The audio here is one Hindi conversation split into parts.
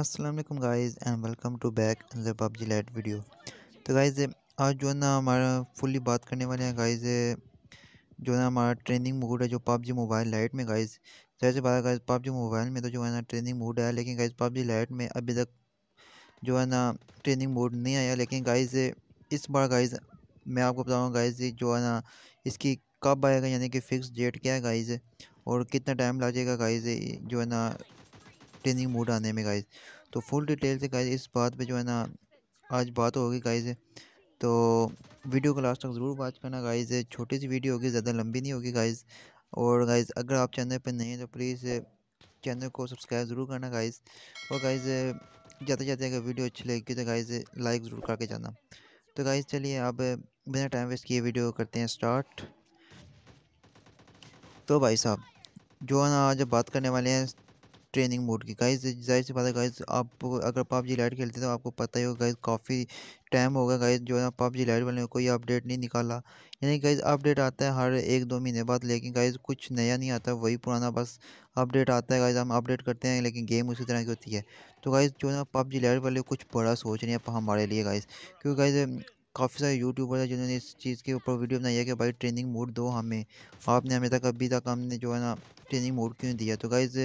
अस्सलाम वालेकुम guys and welcome to back the PUBG Lite video तो गाइस आज जो है ना हमारा फुल्ली बात करने वाले हैं गाइस जो है ना हमारा ट्रेंडिंग मोड है जो पबजी मोबाइल लाइट में गाइस जैसे तो बात गाइस पबजी मोबाइल में तो जो है ना ट्रेंडिंग मोड आया लेकिन गाइस पबजी लाइट में अभी तक जो है ना ट्रेंडिंग मोड नहीं आया लेकिन गाइस इस बार गाइस मैं आपको बताऊँगा गाइज़ जो है ना इसकी कब आएगा यानी कि फ़िक्स डेट क्या है गाइज़ और कितना टाइम लगेगा गाइज़ जो है ना ट्रेनिंग मूड आने में गाइज तो फुल डिटेल से गाइज इस बात पे जो है ना आज बात होगी गाइज तो वीडियो को लास्ट तक ज़रूर वॉच करना गाइज छोटी सी वीडियो होगी ज़्यादा लंबी नहीं होगी गाइज और गाइज अगर आप चैनल पर नहीं हैं तो प्लीज़ चैनल को सब्सक्राइब ज़रूर करना गाइज और गाइज जाते जाते अगर वीडियो अच्छी लगेगी तो गाइज लाइक ज़रूर करके जाना तो गाइज चलिए अब बिना टाइम वेस्ट किए वीडियो करते हैं स्टार्ट तो भाई साहब जो है ना आज बात करने वाले हैं ट्रेनिंग मोड की गाइज जाहिर सी बात है गाइज आप अगर पबजी लाइट खेलते तो आपको पता ही होगा गाइज काफ़ी टाइम होगा गाइज जो है ना पबजी लाइट वाले कोई अपडेट नहीं निकाला यानी गाइज अपडेट आता है हर एक दो महीने बाद लेकिन गाइज कुछ नया नहीं आता वही पुराना बस अपडेट आता है गाइज़ हम अपडेट करते हैं लेकिन गेम उसी तरह की होती है तो गाइज जो है ना पबजी लाइट वाले कुछ बड़ा सोच रहे हैं हमारे लिए गाइज क्योंकि गाइज काफ़ी सारे यूट्यूबर हैं जिन्होंने इस चीज़ के ऊपर वीडियो बनाई है कि भाई ट्रेनिंग मोड दो हमें आपने हमें तक अभी तक हमने जो है ना ट्रेनिंग मोड क्यों दिया तो गाइज़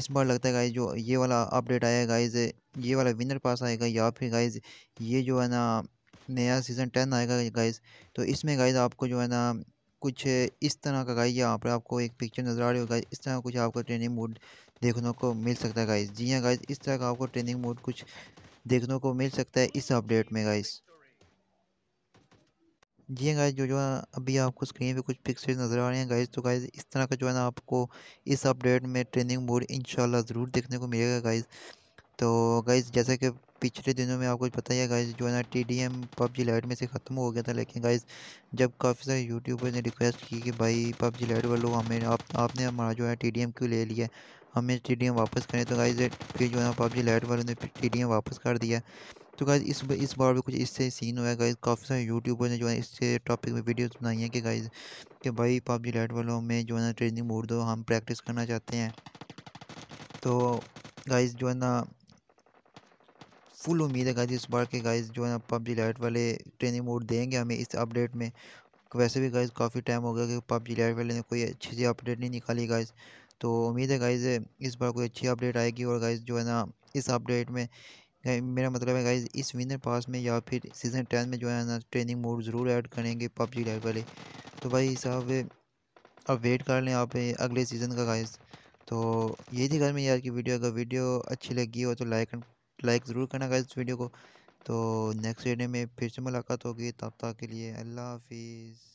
इस बार लगता है गाइज जो ये वाला अपडेट आया गाइज़ ये वाला विनर पास आएगा या फिर गाइज़ ये जो है ना नया सीज़न टेन आएगा गाइज़ तो इसमें गाइज़ आपको जो है ना कुछ इस तरह का गाइज यहाँ पर आपको एक पिक्चर नज़र आ रही होगा इस तरह कुछ आपको ट्रेनिंग मोड देखने को मिल सकता है गाइज़ जी हाँ गाइज़ इस तरह का आपको ट्रेनिंग मोड कुछ देखने को मिल सकता है इस अपडेट में गाइज़ जी गाइज हाँ जो जो है अभी आपको स्क्रीन पे कुछ पिक्चर्स नज़र आ रहे हैं गाइज़ तो गाइज़ इस तरह का जो है ना आपको इस अपडेट में ट्रेनिंग मोड इंशाल्लाह ज़रूर देखने को मिलेगा गाइज तो गाइज जैसा कि पिछले दिनों में आपको पता ही है गाइज़ जो है ना T D M PUBG Lite में से ख़त्म हो गया था लेकिन गाइज जब काफ़ी सारे यूट्यूबर ने रिक्वेस्ट की कि भाई पबजी लाइट वालों हमें आप, आपने हमारा जो है टी डी एम क्यों ले लिया हमें टी डी एम वापस करें तो गाइज फिर जो है ना पबजी लाइट वालों ने टी डी एम वापस कर दिया तो गाइज इस इस बार भी कुछ इससे सीन हुआ है गाइज काफ़ी सारे यूट्यूबर ने जो है इससे टॉपिक में वीडियोस बनाई हैं कि गाइज कि भाई पबजी लाइट वालों में जो है ना ट्रेनिंग मोड दो हम प्रैक्टिस करना चाहते हैं तो गाइज जो है ना फुल उम्मीद है गाइज इस बार के गाइज जो है ना पबजी लाइट वाले ट्रेनिंग मोड देंगे हमें इस अपडेट में वैसे भी गाइज काफ़ी टाइम हो गया कि पबजी लाइट वाले ने कोई अच्छी सी अपडेट नहीं निकाली गाइज तो उम्मीद है गाइज इस बार कोई अच्छी अपडेट आएगी और गाइज जो है ना इस अपडेट में मेरा मतलब है गाइज इस विनर पास में या फिर सीज़न टेन में जो है ना ट्रेनिंग मोड ज़रूर ऐड करेंगे पबजी लाइव वाले तो भाई साहब अब वेट कर लें आप अगले सीज़न का गाइज तो ये थी गाइज मेरी यार की वीडियो अगर वीडियो अच्छी लगी हो तो लाइक लाइक ज़रूर करना गाइज वीडियो को तो नेक्स्ट वीडियो में फिर से मुलाकात होगी तब तक के लिए अल्लाह हाफिज़